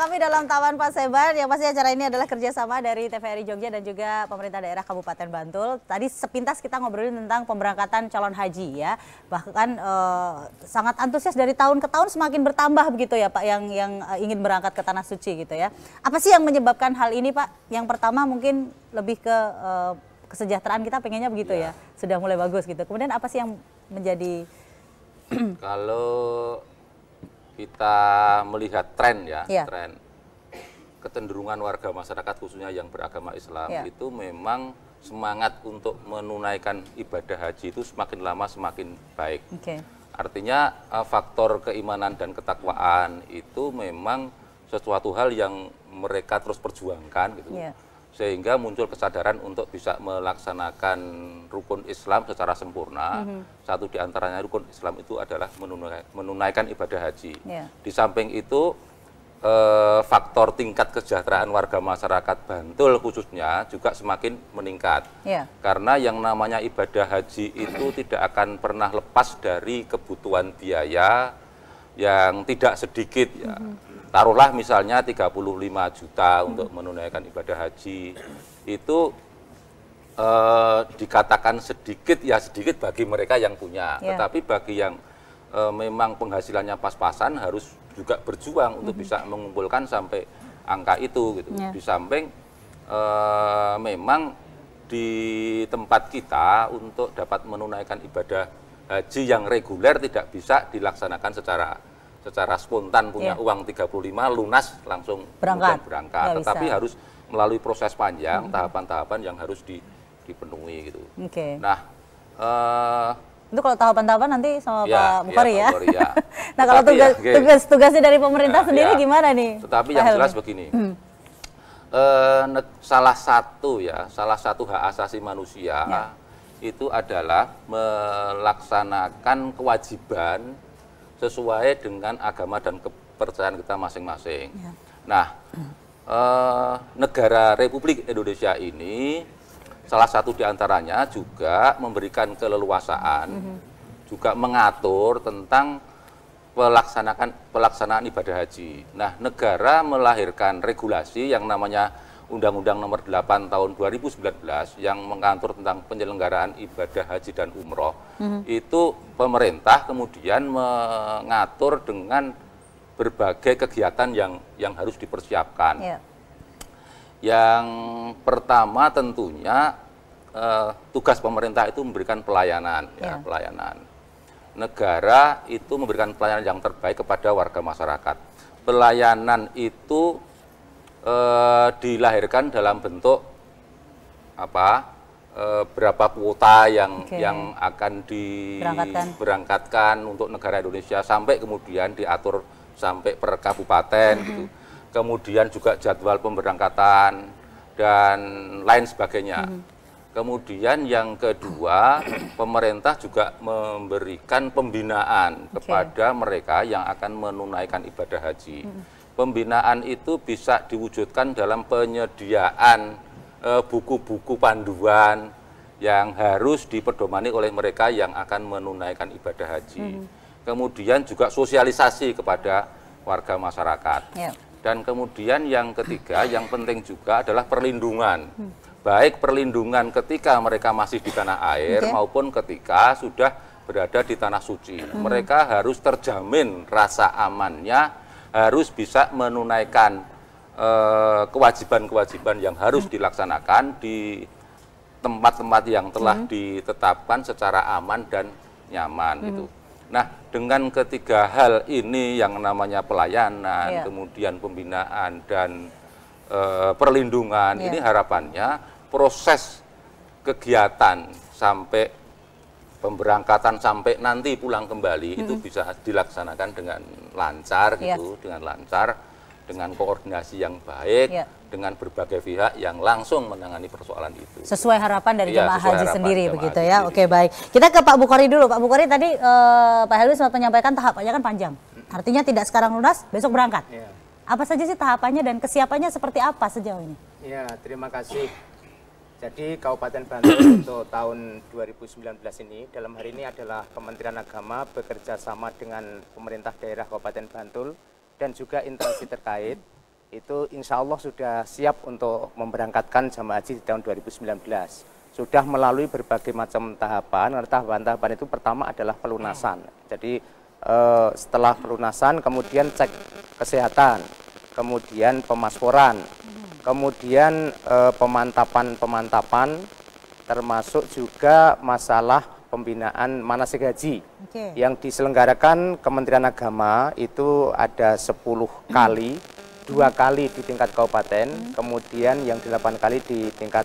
kami dalam Taman Paseban. Yang pasti acara ini adalah kerjasama dari TVRI Jogja dan juga pemerintah daerah Kabupaten Bantul. Tadi sepintas kita ngobrolin tentang pemberangkatan calon haji ya. Bahkan eh, sangat antusias dari tahun ke tahun semakin bertambah begitu ya Pak yang yang eh, ingin berangkat ke Tanah Suci gitu ya. Apa sih yang menyebabkan hal ini Pak? Yang pertama mungkin lebih ke eh, kesejahteraan kita pengennya begitu ya. ya. Sudah mulai bagus gitu. Kemudian apa sih yang menjadi... Kalau kita melihat tren ya, ya. tren kecenderungan warga masyarakat khususnya yang beragama Islam ya. itu memang semangat untuk menunaikan ibadah haji itu semakin lama semakin baik. Okay. Artinya eh, faktor keimanan dan ketakwaan itu memang sesuatu hal yang mereka terus perjuangkan gitu. Yeah sehingga muncul kesadaran untuk bisa melaksanakan rukun Islam secara sempurna. Mm-hmm. Satu di antaranya rukun Islam itu adalah menunaikan, ibadah haji. Yeah. Di samping itu e, faktor tingkat kesejahteraan warga masyarakat Bantul khususnya juga semakin meningkat. Yeah. Karena yang namanya ibadah haji itu tidak akan pernah lepas dari kebutuhan biaya yang tidak sedikit ya. Mm-hmm taruhlah misalnya 35 juta hmm. untuk menunaikan ibadah haji itu eh, dikatakan sedikit ya sedikit bagi mereka yang punya yeah. tetapi bagi yang eh, memang penghasilannya pas-pasan harus juga berjuang untuk hmm. bisa mengumpulkan sampai angka itu gitu yeah. di samping eh, memang di tempat kita untuk dapat menunaikan ibadah haji yang reguler tidak bisa dilaksanakan secara secara spontan punya yeah. uang 35 lunas langsung berangkat, berangkat. Ya, tetapi bisa. harus melalui proses panjang tahapan-tahapan -hmm. yang harus di, dipenuhi gitu. Oke. Okay. Nah, uh, itu kalau tahapan-tahapan nanti sama iya, iya, ya, Pak Bukhari ya. ya. ya. nah, kalau ya, tugas, tugas tugasnya dari pemerintah nah, sendiri ya. gimana nih? Tetapi yang jelas begini. Hmm. Uh, salah satu ya, salah satu hak asasi manusia ya. itu adalah melaksanakan kewajiban sesuai dengan agama dan kepercayaan kita masing-masing. Ya. Nah, eh, negara Republik Indonesia ini salah satu diantaranya juga memberikan keleluasaan, -hmm. juga mengatur tentang pelaksanaan pelaksanaan ibadah haji. Nah, negara melahirkan regulasi yang namanya Undang-Undang Nomor 8 Tahun 2019 yang mengatur tentang penyelenggaraan ibadah haji dan umroh mm-hmm. itu pemerintah kemudian mengatur dengan berbagai kegiatan yang yang harus dipersiapkan. Yeah. Yang pertama tentunya eh, tugas pemerintah itu memberikan pelayanan, yeah. ya, pelayanan. Negara itu memberikan pelayanan yang terbaik kepada warga masyarakat. Pelayanan itu e, dilahirkan dalam bentuk apa e, berapa kuota yang okay. yang akan diberangkatkan untuk negara Indonesia sampai kemudian diatur sampai per kabupaten mm -hmm. gitu. Kemudian juga jadwal pemberangkatan dan lain sebagainya. Mm -hmm. Kemudian yang kedua, pemerintah juga memberikan pembinaan okay. kepada mereka yang akan menunaikan ibadah haji. Mm -hmm pembinaan itu bisa diwujudkan dalam penyediaan eh, buku-buku e, panduan yang harus diperdomani oleh mereka yang akan menunaikan ibadah haji. Hmm. Kemudian juga sosialisasi kepada warga masyarakat. Yeah. Dan kemudian yang ketiga, yang penting juga adalah perlindungan. Hmm. Baik perlindungan ketika mereka masih di tanah air okay. maupun ketika sudah berada di tanah suci. Hmm. Mereka harus terjamin rasa amannya harus bisa menunaikan eh, kewajiban-kewajiban yang harus hmm. dilaksanakan di tempat-tempat yang telah hmm. ditetapkan secara aman dan nyaman hmm. itu. Nah, dengan ketiga hal ini yang namanya pelayanan, yeah. kemudian pembinaan dan e, perlindungan, yeah. ini iya. harapannya proses kegiatan sampai pemberangkatan sampai nanti pulang kembali -hmm. itu bisa dilaksanakan dengan lancar yeah. gitu, iya. dengan lancar, dengan koordinasi yang baik, yeah. dengan berbagai pihak yang langsung menangani persoalan itu. Sesuai harapan dari ya, jemaah haji sendiri jemaah begitu ya. Sendiri. Oke, baik. Kita ke Pak Bukhari dulu. Pak Bukhari tadi eh, Pak Helwi sempat menyampaikan tahapannya kan panjang. Artinya tidak sekarang lunas, besok berangkat. Yeah. Apa saja sih tahapannya dan kesiapannya seperti apa sejauh ini? Ya, terima kasih jadi Kabupaten Bantul untuk tahun 2019 ini dalam hari ini adalah Kementerian Agama bekerja sama dengan pemerintah daerah Kabupaten Bantul dan juga instansi terkait itu insya Allah sudah siap untuk memberangkatkan jamaah haji di tahun 2019. Sudah melalui berbagai macam tahapan, nah, tahapan-tahapan itu pertama adalah pelunasan. Jadi eh, setelah pelunasan kemudian cek kesehatan, kemudian pemasporan, Kemudian eh, pemantapan-pemantapan termasuk juga masalah pembinaan manasik haji okay. yang diselenggarakan Kementerian Agama itu ada 10 kali, dua kali di tingkat kabupaten, hmm. kemudian yang delapan kali di tingkat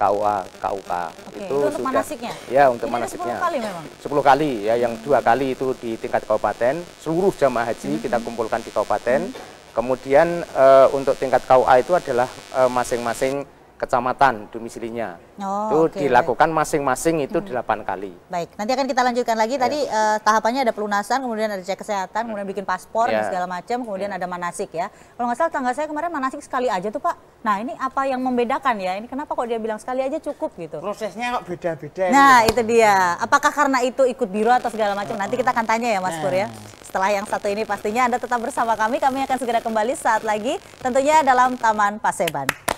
KUA KUK okay. itu, itu untuk sudah manasiknya? ya untuk Ini manasiknya 10 kali memang 10 kali ya yang dua hmm. kali itu di tingkat kabupaten seluruh jamaah haji hmm. kita kumpulkan di kabupaten hmm Kemudian e, untuk tingkat KUA itu adalah eh, masing-masing masing -masing kecamatan domisilinya. Oh, itu okay, dilakukan masing-masing itu hmm. delapan 8 kali. Baik, nanti akan kita lanjutkan lagi. Tadi yeah. Iya. uh, tahapannya ada pelunasan, kemudian ada cek kesehatan, kemudian bikin paspor yeah. dan segala macam, kemudian yeah. ada manasik ya. Kalau nggak salah tanggal saya kemarin manasik sekali aja tuh Pak. Nah ini apa yang membedakan ya? Ini kenapa kok dia bilang sekali aja cukup gitu? Prosesnya kok beda-beda. Nah gitu. itu dia. Apakah karena itu ikut biro atau segala macam? Nanti kita akan tanya ya Mas Pur Pur ya. Nah. Setelah yang satu ini pastinya Anda tetap bersama kami. Kami akan segera kembali saat lagi tentunya dalam Taman Paseban.